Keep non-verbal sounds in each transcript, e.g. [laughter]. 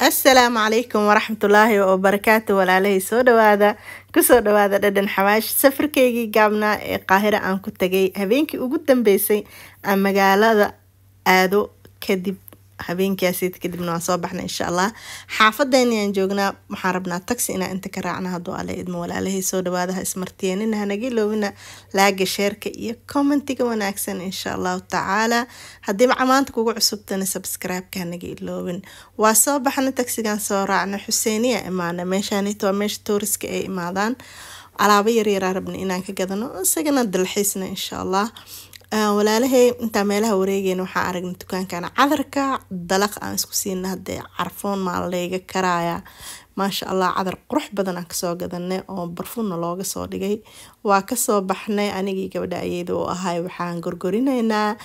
assalaamu calaykum waraxmatullaahi wabarakaatu walaalahay soo dhawaada kusoo dhawaada dhadhan xawaash safarkaygii gaabnaa ee qaahira aan ku tagay habeenkii ugu dambeysay aan magaalada aado kadib habeenkaasi kadibna waan soo baxna insha allah xaafadeen ayaan joognaa waxaan rabnaa taxi inaa inta ka raacna haduu alle idmo walaalahii soo dhawaadaha ismartiyanina hanaga iloobina laaga sheerka iyo commentiga wanaagsan insha allahu tacaala haddii macamaanta kugu cusubtana subscribe-ka hanaga iloobin waa soo baxna taxigan soo raacna xuseeniya imaana meeshaanito waa meesha touriska ay imaadaan alaabo yaryaraa rabna inaan ka gadano isagana dalxiisna insha allah walaalahay intaa meelaha wareegeen waxaa aragna dukaankan cadarka dalaq aan isku siina hadee carfoon maa layga karaaya maasha allah cadar qurux badan badanaan kasoo gadanay oo barfunna looga soo dhigay waa kasoo baxnay anigii gabadha ayada u ahay waxaan gorgorinaynaa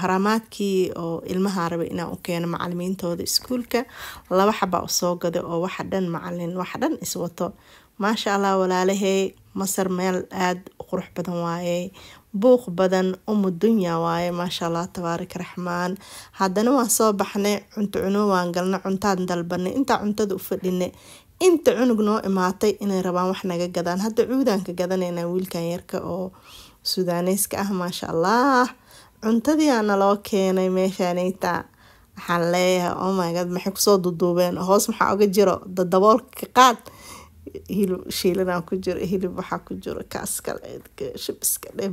haraamaadkii oo ilmahaa raba inaan u keeno macalimiintooda iskuulka laba xabaa usoo gaday oo waxa dhan macalin waxa dhan iswato maasha allah walaalahey masar meel aad u qurux badan waaye buuq badan umu dunya waaye maasha allah tabaaraka raxmaan haddana waan soo baxnay cunto cuno waan galnay cuntaan dalbanay intaa cuntada u fadhinay inta cunug noo imaatay inay rabaan wax naga gadaan hadda cuudaan gadanaynaa wiilkan yarka oo sudaaneyska ah maasha allah cuntadii loo keenay meeshaaneyta waxaan leeyahay omygod oh maxay kusoo duduubeen hoos maxaa oga jiro dadaboolka qaad hilib shiilanaa ku jiro hilib waxaa ku jiro kaaskale shabiska dheh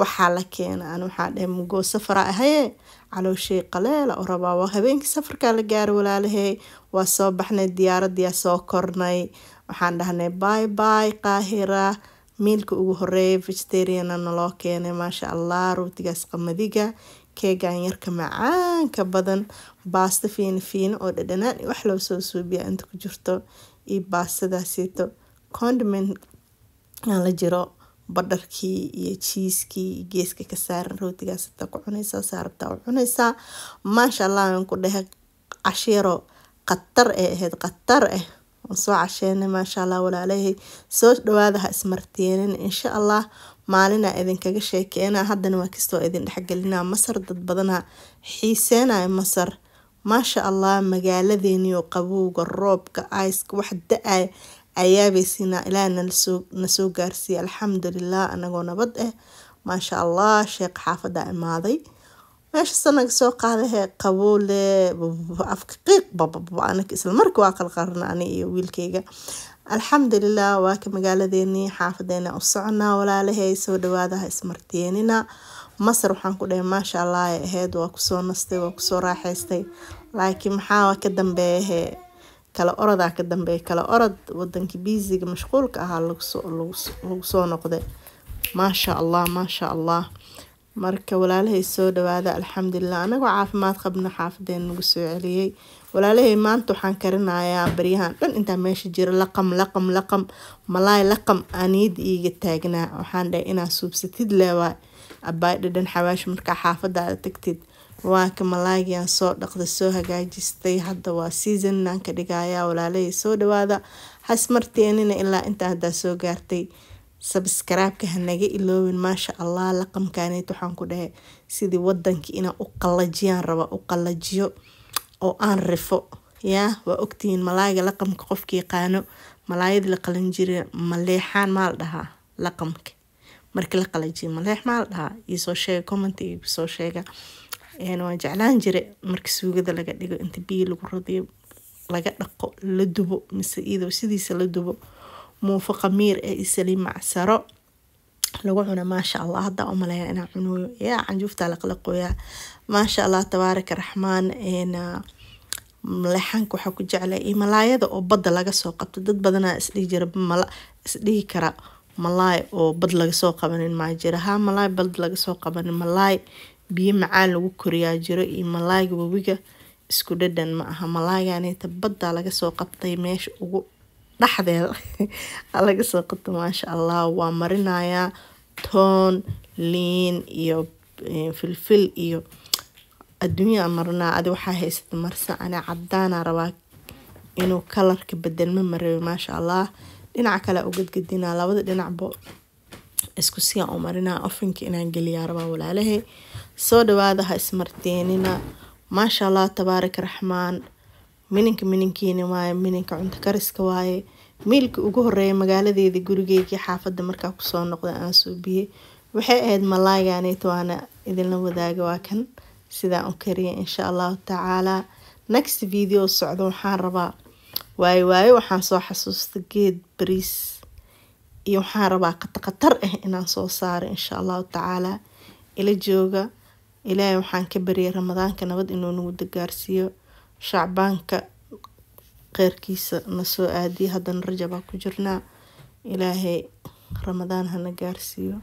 waxaa la keena an waxaa dheh mugoo safara ahayee calooshay qaleela u rabaa waa habeenkii safarkaa la gaaro walaalahey waa soo baxnay diyaaradiyaa soo kornay waxaan dhahnay bay bay qaahira miilka ugu horeeya vegetariana naloo keenay maasha allah ruutigaas qamadiga keegan yarka macaanka badan baasto fiino fiino oo dhadhanaan wax loo soo suubiya inta ku jirto iyo baastadaasito condiment aan la jiro badharkii iyo jiiskii geeska ka saaran rootigaas ataa ku cunaysaa saarabtaa u cunaysaa maasha allah aan ku dhehe cashiro qatar ee ahayd qatar ah eh. aan soo casheenay maasha allah walaalahay soo dhawaadaha ismartiyeenin insha allah maalinaa idinkaga sheekeena haddana waa kastoo idin dhexgelinaa masar dad badanaa xiiseenaya masar maasha allah magaaladeeniyo qabowga roobka iska wax da-ay ayaabay siinaa ilaaha nana soo alxamdulilah anagoo nabad eh maasha allah sheekh xaafada imaaday meeshaas naga soo qaadahee qaboole afka qiiq babaanaka isla waa qalqarna ani iyo wiilkeyga alxamdulilah waa ka magaaladeenii xaafadeena u soconaa walaalahay soo dhawaadaha ismarteenina masar waxaan ku dhahay maasha allah ay ahayd waa kusoo nastay waa kusoo raaxaystay laakiin maxaa ka dambeeyahe kala orodaa ka dambeeya kala orod wadankii biisiga mashquulka ahaa lagu soo noqday maasha allah maasha allah marka walaalahay soo dhawaada alxamdulilah anagoo caafimaad qabno xaafadeen nagu soo celiyey walaalahay maanta waxaan karinayaa baryahan dhan intaa meesha jira laqam laqam laqam malaay laqam aaniyada iiga taagnaa waxaan dhahay inaa suubsatid leewaa abaya dhadhan xawaashi markaa xaafada tagtid waa ka malaagiyan soo dhaqda soo hagaajistay hadda waa season naan ka dhigayaa walaalaya soo dhawaada hasmarteenina ilaa inta haddaa soo gaartay sabskaraabka hanaga iloobin maasha allah laqamkaaneyd waxaan ku dhahay sidii wadanka inaa u qalajiyaan raba u qalajiyo oo aan rifo yaa waa ogtihiin malaaga laqamka qofka yaqaano malaayada la qalan jira maleexaan maal dhahaa laqamka markii la qalajiya maleex maa la dhahaa iisoo sheega commenta igusoo sheega waan jeclaan jira marka suugada laga dhigo inta biyo lagu radiyo laga dhaqo la dubo mise iyadoo sidiisa la dubo muufo qamiir ee isali macsaro lagu cuna maasha allah haddaa umaleyn inaa cunuyo yaa canjuuftaa laqalaqooyaa maasha allah tabaaraka raxmaan maleexaanka waxaa ku jeclay iyo malaayada oo badda laga soo qabto dad badanaa isdhihi jira isdhihi karaa malaay oo bad lagasoo qabanin maa jira haa malaay bad lagasoo qabanin malaay biyo macaan lagu koriyaa jiro iyo malaayga webiga isku dhadhan ma aha malaayaneeta baddaa lagasoo qabtay meesha ugu dhexdeeda [laughs] lagasoo qabta maasha allah waa marinayaa toon liin iyo eh, filfil iyo adduunyaa marinaa adi waxaa haysata marsa ane cadaanaa rabaa inuu kalarka bedelma marabe maasha allah dhinac kale ugadgadina labada dhinacba isku siyan u marina ofanka inaan geliyaa rabaa walaalahay soo dhawaada ha ismarteenina maasha allah tabaaraka raxmaan mininka mininkiina waaye mininka cunto kariska waaye miilka ugu horeeya magaaladeeda gurigeygii xaafada markaa kusoo noqda aan suubiyey waxay ahayd malaayaneet waana idinla wadaaga waa kan sidaa u kariya insha allahu tacaala next video socdo waxaan rabaa waayo waayo waxaan soo xasuusta geed bariis iyo waxaan rabaa khatar ah inaan soo saaro insha allahu tacaala ila jooga ilaahay waxaan ka baryay ramadaanka nabad inuu nagu dagaarsiiyo shacbaanka kheyrkiisa na soo aadiye haddana rajabaa ku jirnaa ilaahay ramadaan hana gaarsiiyo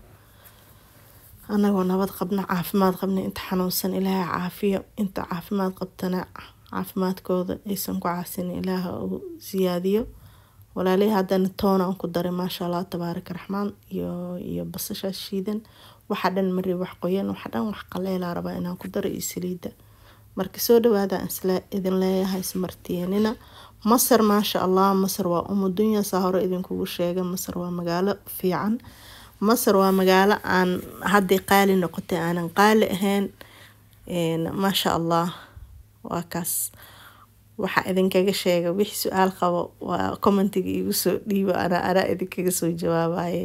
anagoo nabad qabna caafimaad qabna inta xanuunsan ilaahay caafiyo inta caafimaad qabtana caafimaadkooda aysan ku caasin ilaah uu siyaadiyo walaalihii haddana toonaan ku daray maasha allah tabaaraka raxmaan iyo iyo basasha shiidan waxa dhan mari wax qoyan waxa dhan wax qaleelaa rabaa inaan ku daro iyo saliida marka soo dhawaada idin leeyahay ismartiinina masar maasha allah masar waa umu dunya hore idinkugu sheegay masar waa magaalo fiican masar waa magaalo aan hadday qaali noqotay aanan qaali ahayn maasha allah waa kaas waxaa idinkaga sheega wix su-aal qabo waa commentiga igu soo dhiibo anaa anaa idinkaga soo jawaabaye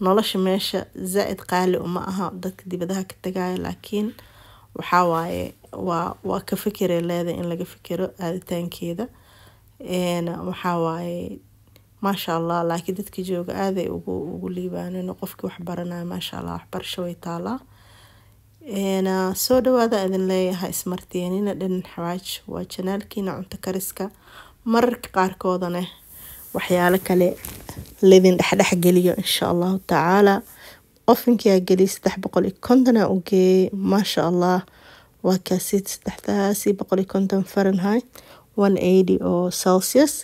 nolosha meesha zaa-id qaali uma aha dadka dibadaha ka tagayo laakiin waxaa waaye waa waa ka fikirey leedahay in laga fikiro aaditaankeeda waxaa waaye maasha allah laakiin dadka jooga aaday ugu ugu liibaaneen qofkii waxbaranayo maasha allah waxbarasho way taalaa Ah, soo dhawaada idin leeyahay ismartiyanina dhan xawaaj waa janaalkiina cunto kariska mararka qaarkoodana waxyaalo kale laidin dhexdhex geliyo insha allahu tacaala ofinkiyaa geliyay saddex boqol iyo kontonaa u geeyay maasha allah waa kaasiid saddexdaasi boqol iyo konton fahrenheit one eighty oo celsius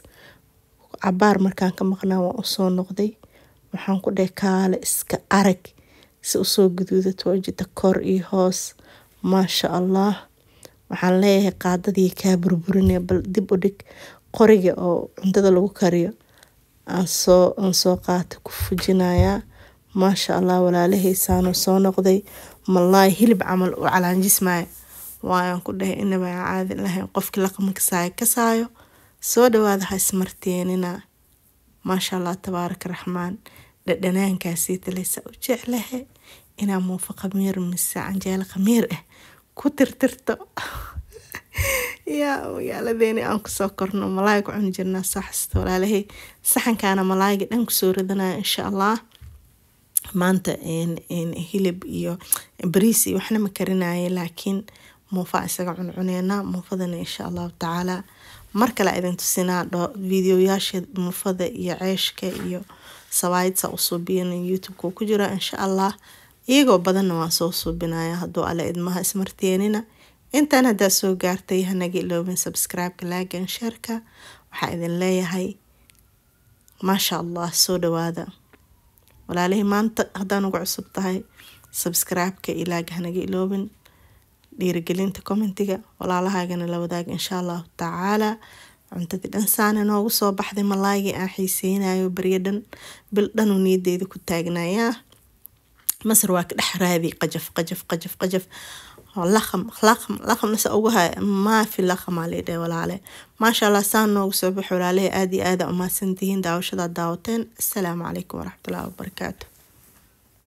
cabaar markaan ka maqnaa waan usoo noqday waxaan ku dheh kaale iska arag si usoo guduudato wajida kor iyo hoos maasha allah waxaan leeyahay qaadadii kaa burburinaya bal dib u dhig qoriga oo cuntada lagu kariyo aan soo qaata ku fujinayaa maasha allah walaalahaysaanuu soo noqday malaahi hilib camal u calaanjismaayo waayaan ku dhahay inabaa caadi lahayn qofkii laqama ka saayo soo dhawaada ha ismarteenina maasha allah tabaaraka raxmaan dhadhanaankaasita leysa u jeclahay inaa muufo khamiir mise canjeelo khamiir ah ku tirtirto [laughs] yaa magaaladeeni aan kusoo korno malaay ku cuni jirnaa saaxasta walaalahay saxankaana malaayga dhan kusoo ridanaya insha allah maanta hilib iyo briis iyo waxna ma karinaya laakiin muufaa isaga cuncuneena muufadana insha allahu tacaala mar kale idin tusinaa dho videoyaasha muufada iyo ceeshka iyo sawaayidsa u suubiyana youtube ku jiraa insha allah iyagoo badanna waan soo suubinaya hadduu alle idmaha ismarteenina intaan haddaad soo gaartay hanaga iloobin subscribe-ka laagan sheerka waxaa idin leeyahay maasha allah soo dhawaada walaalihii maanta haddaan uga cusub tahay subscribe-ka ilaaga hanaga iloobin dhiirigelinta commentiga walaalahaagana la wadaag insha allahu tacaalaa cuntadii saana noogu soo baxday malaagii aan xiiseynayo baryo dhan bil dhanuu niyadeeda ku taagnayaa masar waa ka dhex raadi qajaf qajaf qajaf qajaf oh, laqam laqam laqamnase ugu hay maafi laqamaalidhe walaale maasha allah saan noogu soo bax walaalaha aada iyo aada umahadsantihiin daawashadaa daawateen asalaamu calaykum waraxmatullaahi wabarakaatu